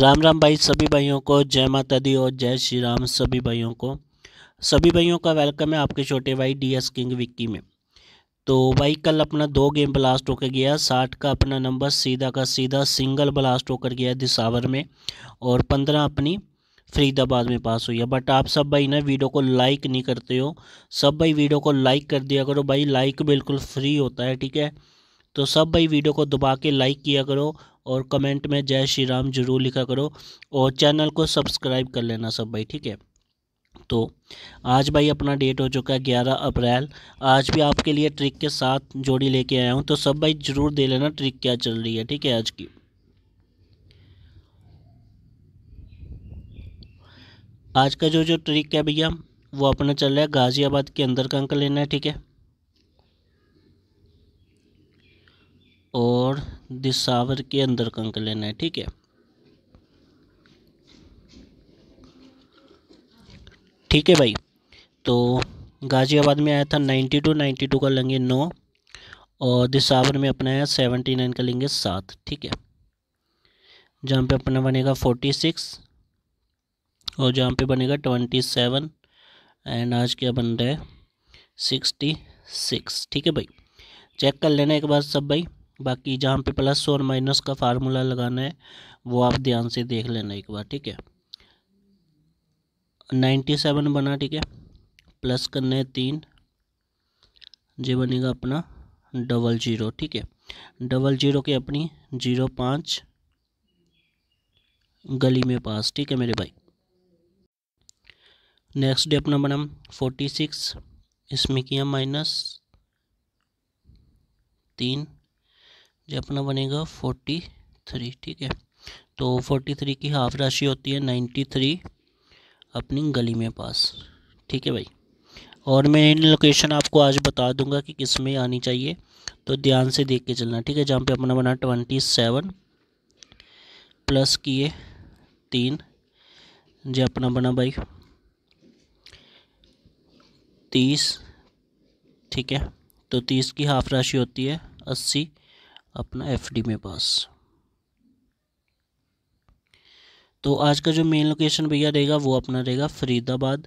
राम राम भाई सभी भाइयों को जय माता दी और जय श्री राम सभी भाइयों को सभी भाइयों का वेलकम है आपके छोटे भाई डी एस किंग विक्की में तो भाई कल अपना दो गेम ब्लास्ट होकर गया साठ का अपना नंबर सीधा का सीधा सिंगल ब्लास्ट होकर गया दिसावर में और पंद्रह अपनी फरीदाबाद में पास हुई है बट आप सब भाई ना वीडियो को लाइक नहीं करते हो सब भाई वीडियो को लाइक कर दिया करो भाई लाइक बिल्कुल फ्री होता है ठीक है तो सब भाई वीडियो को दबा के लाइक किया करो और कमेंट में जय श्री राम जरूर लिखा करो और चैनल को सब्सक्राइब कर लेना सब भाई ठीक है तो आज भाई अपना डेट हो चुका है ग्यारह अप्रैल आज भी आपके लिए ट्रिक के साथ जोड़ी लेके आया हूँ तो सब भाई ज़रूर दे लेना ट्रिक क्या चल रही है ठीक है आज की आज का जो जो ट्रिक है भैया वो अपना चल रहा है गाज़ियाबाद के अंदर का अंक लेना है ठीक है और दिसावर के अंदर का अंक लेना है ठीक है ठीक है भाई तो गाज़ियाबाद में आया था नाइन्टी टू नाइन्टी टू का लेंगे नौ और दिसावर में अपना आया सेवेंटी नाइन का लेंगे सात ठीक है जहाँ पे अपना बनेगा फोर्टी सिक्स और जहाँ पे बनेगा ट्वेंटी सेवन एंड आज क्या बन रहा है सिक्सटी सिक्स ठीक है भाई चेक कर लेना एक बार सब भाई बाकी जहाँ पे प्लस और माइनस का फार्मूला लगाना है वो आप ध्यान से देख लेना एक बार ठीक है नाइन्टी सेवन बना ठीक है प्लस करना है तीन ये बनेगा अपना डबल जीरो ठीक है डबल जीरो की अपनी जीरो पाँच गली में पास ठीक है मेरे भाई नेक्स्ट डे अपना बना फोर्टी सिक्स इसमें किया माइनस तीन ये अपना बनेगा फोर्टी थ्री ठीक है तो फोर्टी थ्री की हाफ राशि होती है नाइन्टी थ्री अपनी गली में पास ठीक है भाई और मैं इन लोकेशन आपको आज बता दूंगा कि किस में आनी चाहिए तो ध्यान से देख के चलना ठीक है जहाँ पे अपना बना ट्वेंटी सेवन प्लस किए तीन जो अपना बना भाई तीस ठीक है तो तीस की हाफ राशि होती है अस्सी अपना एफडी में पास तो आज का जो मेन लोकेशन भैया रहेगा वो अपना रहेगा फरीदाबाद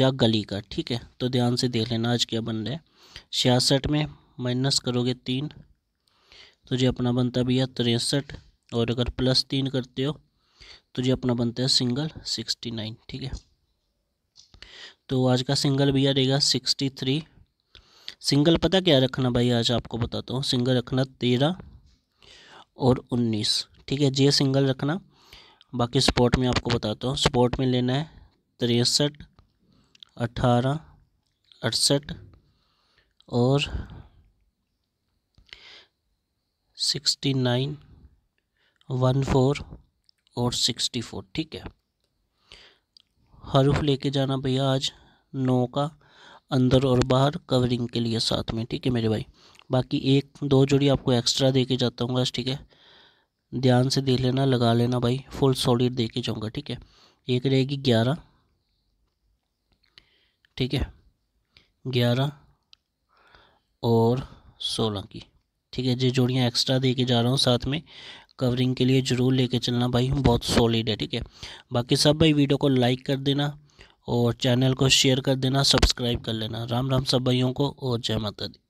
जा गली का ठीक है तो ध्यान से देख लेना आज क्या बन रहा है छियासठ में माइनस करोगे तीन तो जी अपना बनता भैया तिरसठ और अगर प्लस तीन करते हो तो जी अपना बनता है सिंगल सिक्सटी नाइन ठीक है तो आज का सिंगल भैया रहेगा सिक्सटी थ्री सिंगल पता क्या रखना भाई आज आपको बताता हूँ सिंगल रखना तेरह और उन्नीस ठीक है जे सिंगल रखना बाकी स्पोर्ट में आपको बताता हूँ स्पोर्ट में लेना है तिरसठ अठारह अड़सठ और सिक्सटी नाइन वन फोर और सिक्सटी फोर ठीक है हरूफ लेके जाना भैया आज नौ का अंदर और बाहर कवरिंग के लिए साथ में ठीक है मेरे भाई बाकी एक दो जोड़ी आपको एक्स्ट्रा दे के जाता हूँ ठीक है ध्यान से देख लेना लगा लेना भाई फुल सॉलिड दे के जाऊँगा ठीक है एक रहेगी ग्यारह ठीक है ग्यारह और सोलह की ठीक है जी जोड़ियाँ एक्स्ट्रा दे के जा रहा हूँ साथ में कवरिंग के लिए ज़रूर लेके चलना भाई बहुत सॉलिड है ठीक है बाकी सब भाई वीडियो को लाइक कर देना और चैनल को शेयर कर देना सब्सक्राइब कर लेना राम राम सब भाइयों को और जय माता दी